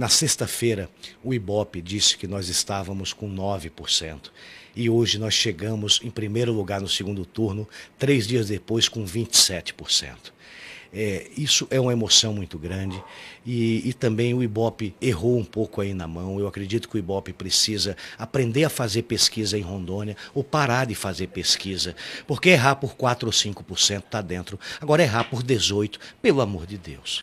Na sexta-feira, o Ibope disse que nós estávamos com 9%. E hoje nós chegamos em primeiro lugar no segundo turno, três dias depois, com 27%. É, isso é uma emoção muito grande e, e, também o Ibope errou um pouco aí na mão. Eu acredito que o Ibope precisa aprender a fazer pesquisa em Rondônia ou parar de fazer pesquisa, porque errar por 4 ou 5% está dentro. Agora, errar por 18%, pelo amor de Deus.